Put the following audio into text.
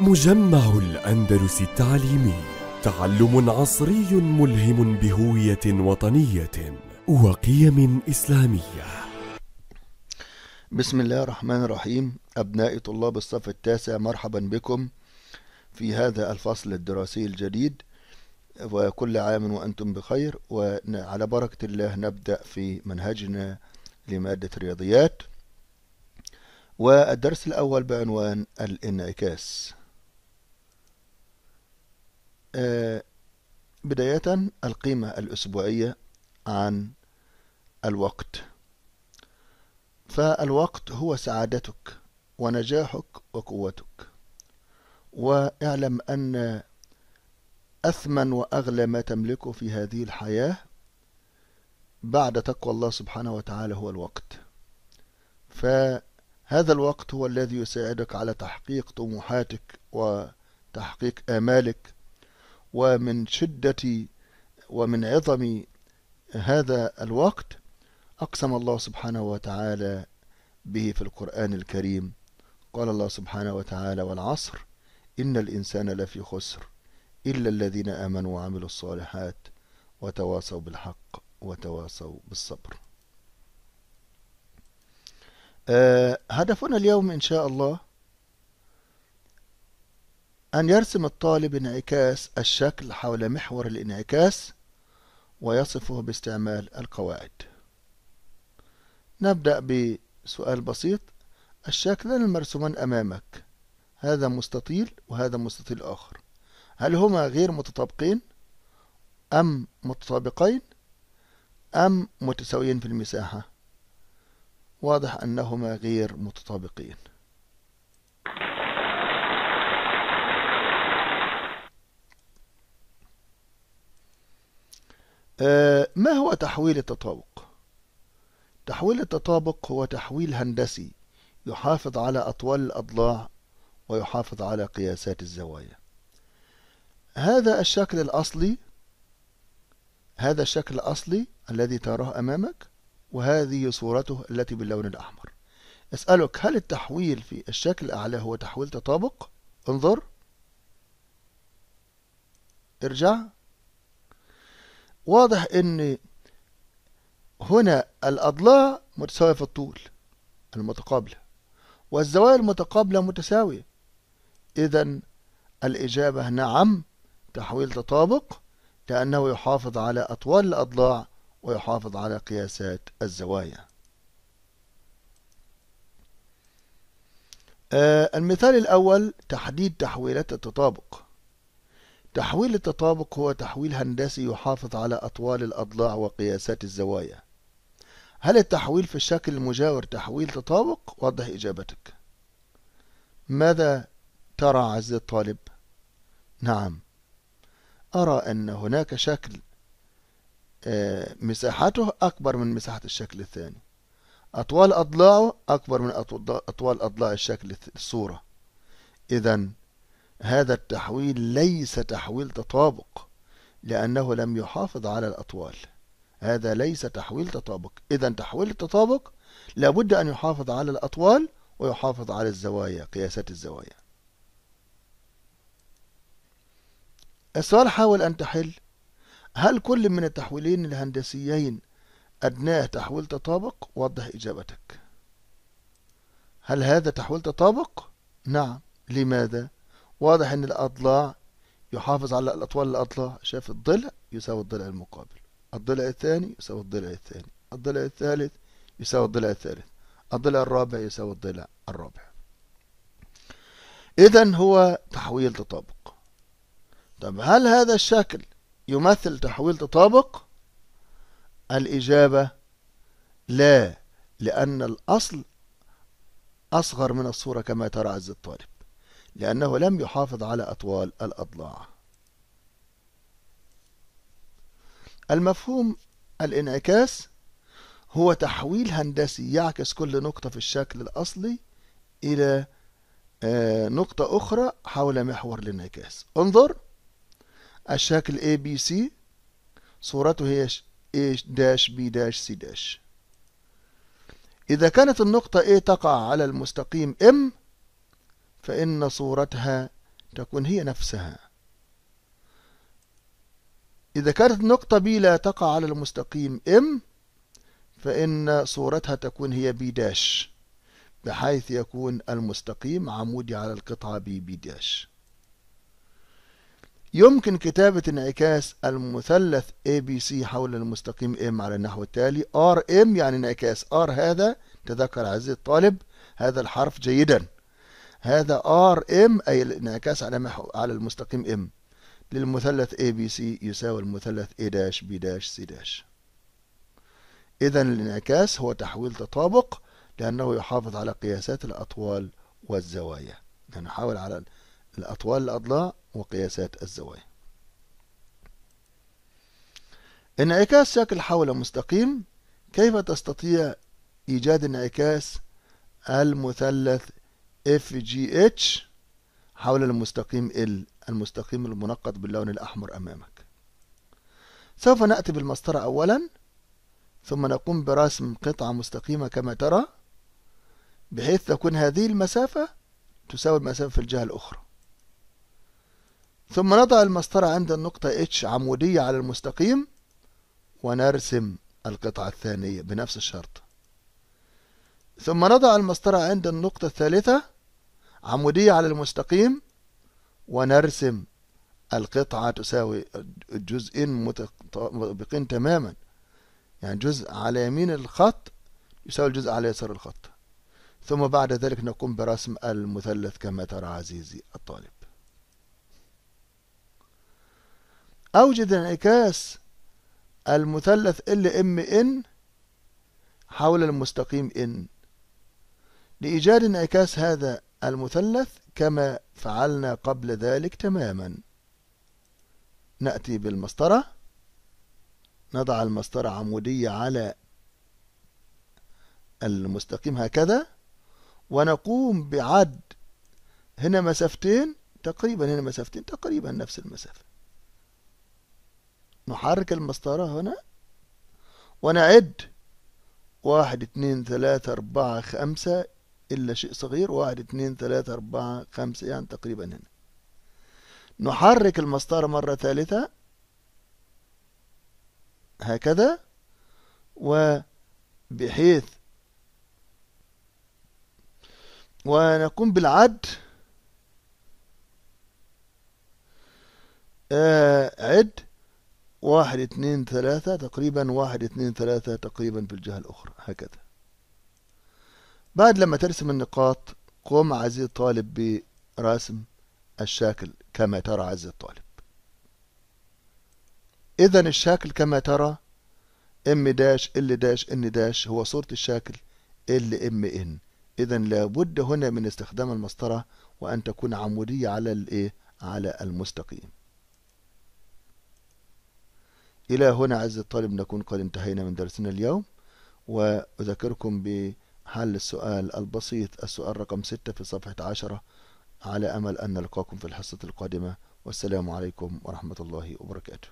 مجمع الأندلس التعليمي تعلم عصري ملهم بهوية وطنية وقيم إسلامية بسم الله الرحمن الرحيم أبناء طلاب الصف التاسع مرحبا بكم في هذا الفصل الدراسي الجديد وكل عام وأنتم بخير وعلى بركة الله نبدأ في منهجنا لمادة الرياضيات والدرس الأول بعنوان الانعكاس آه، بداية القيمة الأسبوعية عن الوقت فالوقت هو سعادتك ونجاحك وقوتك واعلم أن أثمن وأغلى ما تملكه في هذه الحياة بعد تقوى الله سبحانه وتعالى هو الوقت فهذا الوقت هو الذي يساعدك على تحقيق طموحاتك وتحقيق آمالك ومن شدة ومن عظم هذا الوقت أقسم الله سبحانه وتعالى به في القرآن الكريم قال الله سبحانه وتعالى والعصر إن الإنسان لفي خسر إلا الذين آمنوا وعملوا الصالحات وتواصوا بالحق وتواصوا بالصبر آه، هدفنا اليوم إن شاء الله أن يرسم الطالب انعكاس الشكل حول محور الانعكاس ويصفه باستعمال القواعد نبدأ بسؤال بسيط الشكلان المرسومان أمامك هذا مستطيل وهذا مستطيل آخر هل هما غير متطابقين أم متطابقين أم متساويين في المساحة واضح أنهما غير متطابقين آه، ما هو تحويل التطابق؟ تحويل التطابق هو تحويل هندسي يحافظ على أطوال الأضلاع ويحافظ على قياسات الزوايا هذا الشكل الأصلي هذا الشكل الأصلي الذي تراه أمامك وهذه صورته التي باللون الأحمر أسألك هل التحويل في الشكل الأعلى هو تحويل تطابق؟ انظر ارجع واضح ان هنا الأضلاع متساوية في الطول المتقابلة والزوايا المتقابلة متساوية إذا الإجابة نعم تحويل تطابق لأنه يحافظ على أطوال الأضلاع ويحافظ على قياسات الزوايا آه، المثال الأول تحديد تحويلات التطابق تحويل التطابق هو تحويل هندسي يحافظ على أطوال الأضلاع وقياسات الزوايا هل التحويل في الشكل المجاور تحويل تطابق؟ وضح إجابتك ماذا ترى عز الطالب؟ نعم أرى أن هناك شكل آه، مساحته أكبر من مساحة الشكل الثاني أطوال أضلاعه أكبر من أطوال أضلاع الشكل الصورة إذا هذا التحويل ليس تحويل تطابق لأنه لم يحافظ على الأطوال هذا ليس تحويل تطابق إذا تحويل التطابق لابد أن يحافظ على الأطوال ويحافظ على الزوايا قياسات الزوايا السؤال حاول أن تحل هل كل من التحويلين الهندسيين أدناه تحويل تطابق وضح إجابتك هل هذا تحويل تطابق؟ نعم لماذا؟ واضح ان الاضلاع يحافظ على الاطوال الاضلاع شاف الضلع يساوي الضلع المقابل الضلع الثاني يساوي الضلع الثاني الضلع الثالث يساوي الضلع الثالث الضلع الرابع يساوي الضلع الرابع اذا هو تحويل تطابق طب هل هذا الشكل يمثل تحويل تطابق الاجابه لا لان الاصل اصغر من الصوره كما ترى عز الطالب لأنه لم يحافظ على أطوال الأضلاع المفهوم الانعكاس هو تحويل هندسي يعكس كل نقطة في الشكل الأصلي إلى آه، نقطة أخرى حول محور الانعكاس انظر الشكل ABC صورته هي A داش B داش C داش إذا كانت النقطة A تقع على المستقيم M فإن صورتها تكون هي نفسها إذا كانت النقطة B لا تقع على المستقيم M فإن صورتها تكون هي B داش بحيث يكون المستقيم عمودي على القطعة B بي داش يمكن كتابة انعكاس المثلث ABC حول المستقيم M على النحو التالي RM يعني انعكاس R هذا تذكر عزيزي الطالب هذا الحرف جيداً هذا ار ام أي الانعكاس على على المستقيم ام للمثلث ABC يساوي المثلث A داش B داش سي داش إذا الانعكاس هو تحويل تطابق لأنه يحافظ على قياسات الأطوال والزوايا نحاول على الأطوال الأضلاع وقياسات الزوايا انعكاس شكل حول مستقيم كيف تستطيع إيجاد انعكاس المثلث اف جي اتش حول المستقيم ال المستقيم المنقط باللون الأحمر أمامك سوف نأتي بالمسطرة أولا ثم نقوم برسم قطعة مستقيمة كما ترى بحيث تكون هذه المسافة تساوي المسافة في الجهة الأخرى ثم نضع المسطرة عند النقطة اتش عمودية على المستقيم ونرسم القطعة الثانية بنفس الشرط ثم نضع المسطرة عند النقطة الثالثة عمودية على المستقيم ونرسم القطعة تساوي جزئين متطابقين تماما يعني جزء على يمين الخط يساوي الجزء على يسار الخط ثم بعد ذلك نقوم برسم المثلث كما ترى عزيزي الطالب أوجد انعكاس المثلث ال ام ان حول المستقيم ان لإيجاد انعكاس هذا المثلث كما فعلنا قبل ذلك تماما نأتي بالمسطرة نضع المسطرة عمودية على المستقيم هكذا ونقوم بعد هنا مسافتين تقريبا هنا مسافتين تقريبا نفس المسافة نحرك المسطرة هنا ونعد واحد اتنين تلاتة أربعة خمسة إلا شيء صغير واحد اثنين ثلاثة أربعة خمسة يعني تقريبا هنا نحرك المسطرة مرة ثالثة هكذا وبحيث ونقوم بالعد آه عد واحد اثنين ثلاثة تقريبا واحد اثنين ثلاثة تقريبا في الجهة الأخرى هكذا بعد لما ترسم النقاط قم عزيزي الطالب برسم الشكل كما ترى عزيزي الطالب إذا الشكل كما ترى ام داش ال داش ان داش هو صورة الشكل ال ام ان إذا لابد هنا من استخدام المسطرة وأن تكون عمودية على الإيه؟ على المستقيم. إلى هنا عزيز الطالب نكون قد انتهينا من درسنا اليوم وأذكركم ب حل السؤال البسيط السؤال رقم 6 في صفحة 10 على أمل أن نلقاكم في الحصة القادمة والسلام عليكم ورحمة الله وبركاته